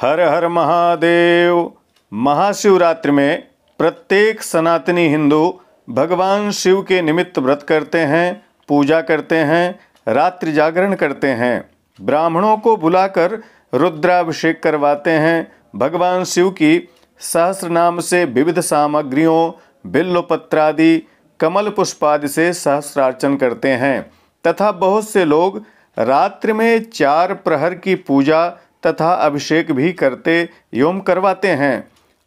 हर हर महादेव महाशिवरात्रि में प्रत्येक सनातनी हिंदू भगवान शिव के निमित्त व्रत करते हैं पूजा करते हैं रात्रि जागरण करते हैं ब्राह्मणों को बुलाकर रुद्राभिषेक करवाते हैं भगवान शिव की सहस्र नाम से विविध सामग्रियों बिल्लोपत्रादि कमल पुष्पादि से सहस्रार्चन करते हैं तथा बहुत से लोग रात्रि में चार प्रहर की पूजा तथा अभिषेक भी करते एवं करवाते हैं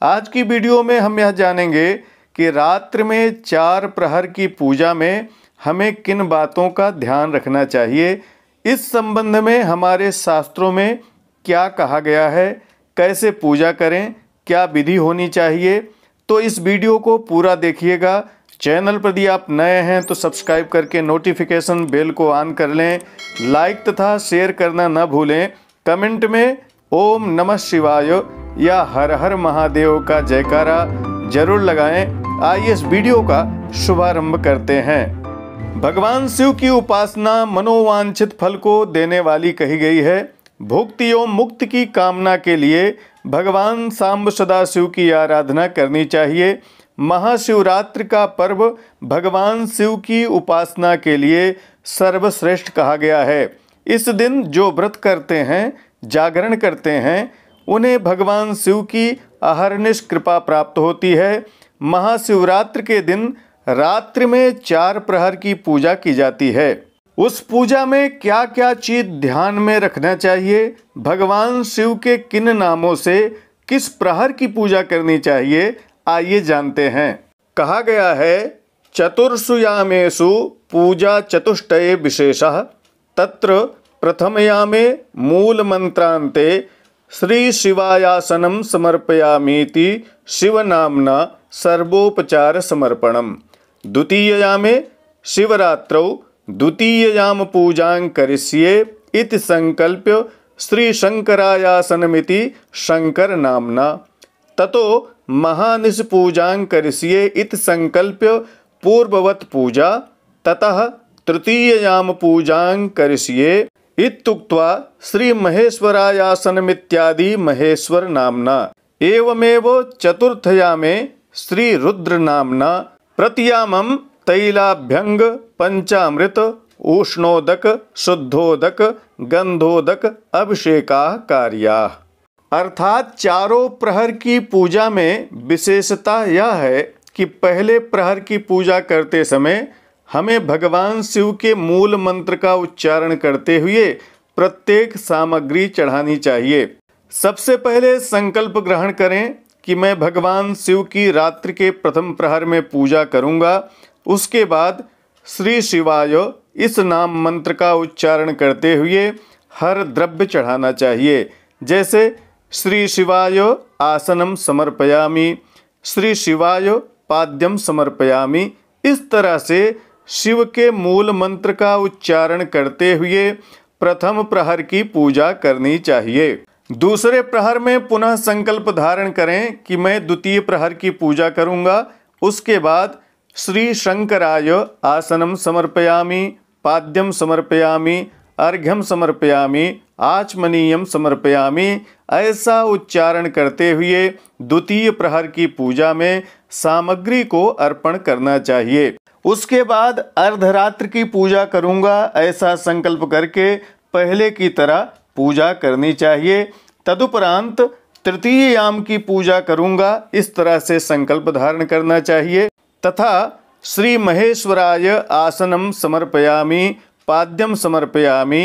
आज की वीडियो में हम यह जानेंगे कि रात्र में चार प्रहर की पूजा में हमें किन बातों का ध्यान रखना चाहिए इस संबंध में हमारे शास्त्रों में क्या कहा गया है कैसे पूजा करें क्या विधि होनी चाहिए तो इस वीडियो को पूरा देखिएगा चैनल पर यदि आप नए हैं तो सब्सक्राइब करके नोटिफिकेशन बेल को ऑन कर लें लाइक तथा शेयर करना न भूलें कमेंट में ओम नमः शिवाय या हर हर महादेव का जयकारा जरूर लगाएं आइए इस वीडियो का शुभारंभ करते हैं भगवान शिव की उपासना मनोवांछित फल को देने वाली कही गई है भुक्ति एवं मुक्ति की कामना के लिए भगवान सांब सदाशिव की आराधना करनी चाहिए महाशिवरात्रि का पर्व भगवान शिव की उपासना के लिए सर्वश्रेष्ठ कहा गया है इस दिन जो व्रत करते हैं जागरण करते हैं उन्हें भगवान शिव की अहरनिश कृपा प्राप्त होती है महाशिवरात्र के दिन रात्रि में चार प्रहर की पूजा की जाती है उस पूजा में क्या क्या चीज ध्यान में रखना चाहिए भगवान शिव के किन नामों से किस प्रहर की पूजा करनी चाहिए आइए जानते हैं कहा गया है चतुर्षुयामेशु पूजा चतुष्टय विशेष तत्र प्रथमया मे मूल प्रथमयामे मूलमन्त्रान्ते श्रीशिवायासनं समर्पयामीति शिवनाम्ना द्वितीयया मे शिवरात्रौ द्वितीययाम पूजां करिष्ये इति संकल्प्य श्री शंकरायासनमिति शंकर नामना ततो महानिश महानिशपूजां करिष्ये इति संकल्प्य पूर्ववत पूजा ततः तृतीययाम पूजां करिष्ये महेश्वरायासन श्रीमहेश्वरायासनमित्यादि महेश्वर नामना एवमेव रुद्र नामना प्रतियामं तैलाभ्यंग पंचामृत उष्णोदक शुद्धोदक गंधोदक अभिषेका कार्या अर्थात चारों प्रहर की पूजा में विशेषता यह है कि पहले प्रहर की पूजा करते समय हमें भगवान शिव के मूल मंत्र का उच्चारण करते हुए प्रत्येक सामग्री चढ़ानी चाहिए सबसे पहले संकल्प ग्रहण करें कि मैं भगवान शिव की रात्रि के प्रथम प्रहर में पूजा करूंगा उसके बाद श्री शिवाय इस नाम मंत्र का उच्चारण करते हुए हर द्रव्य चढ़ाना चाहिए जैसे श्री शिवाय आसनम समर्पयामी श्री शिवाय पाद्यम समर्पयामी इस तरह से शिव के मूल मंत्र का उच्चारण करते हुए प्रथम प्रहर की पूजा करनी चाहिए दूसरे प्रहर में पुनः संकल्प धारण करें कि मैं द्वितीय प्रहर की पूजा करूंगा उसके बाद श्री शंकराय आसनम समर्पयामी पाद्यम समर्पयामी अर्घ्यम समर्पयामी आचमनीयम समर्पयामी ऐसा उच्चारण करते हुए द्वितीय प्रहर की पूजा में सामग्री को अर्पण करना चाहिए उसके बाद अर्धरात्र की पूजा करूंगा ऐसा संकल्प करके पहले की तरह पूजा करनी चाहिए तदुपरांत तृतीय याम की पूजा करूंगा इस तरह से संकल्प धारण करना चाहिए तथा श्री महेश्वराय आसनम समर्पयामी पाद्यम समर्पयामी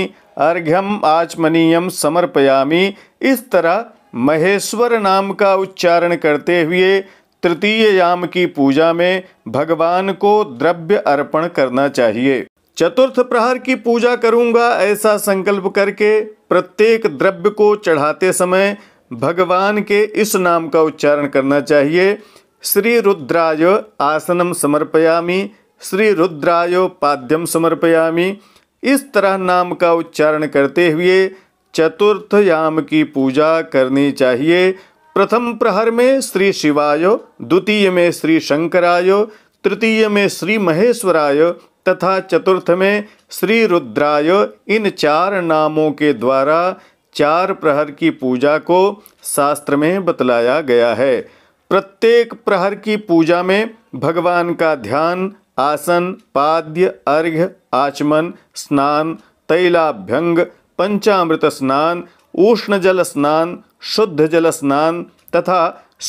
अर्घ्यम आचमनीयम समर्पयामी इस तरह महेश्वर नाम का उच्चारण करते हुए तृतीय याम की पूजा में भगवान को द्रव्य अर्पण करना चाहिए चतुर्थ प्रहार की पूजा करूंगा ऐसा संकल्प करके प्रत्येक द्रव्य को चढ़ाते समय भगवान के इस नाम का उच्चारण करना चाहिए श्री रुद्राय आसनम समर्पयामी श्री रुद्राय पाद्यम समर्पयामी इस तरह नाम का उच्चारण करते हुए चतुर्थ याम की पूजा करनी चाहिए प्रथम प्रहर में श्री शिवाय द्वितीय में श्री शंकराय तृतीय में श्री महेश्वराय तथा चतुर्थ में श्री रुद्राय इन चार नामों के द्वारा चार प्रहर की पूजा को शास्त्र में बतलाया गया है प्रत्येक प्रहर की पूजा में भगवान का ध्यान आसन पाद्य अर्घ्य आचमन स्नान तैलाभ्यंग पंचामृत स्नान उष्ण जल स्नान शुद्ध जल स्नान तथा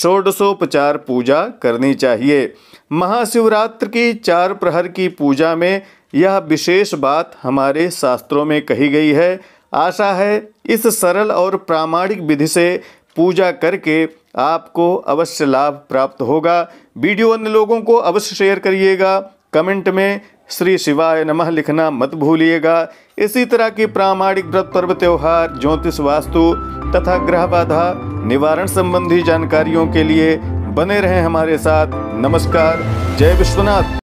षोडशोपचार पूजा करनी चाहिए महाशिवरात्र की चार प्रहर की पूजा में यह विशेष बात हमारे शास्त्रों में कही गई है आशा है इस सरल और प्रामाणिक विधि से पूजा करके आपको अवश्य लाभ प्राप्त होगा वीडियो अन्य लोगों को अवश्य शेयर करिएगा कमेंट में श्री शिवाय नमः लिखना मत भूलिएगा इसी तरह की प्रामाणिक व्रत पर्व त्यौहार ज्योतिष वास्तु तथा ग्रह बाधा निवारण संबंधी जानकारियों के लिए बने रहें हमारे साथ नमस्कार जय विश्वनाथ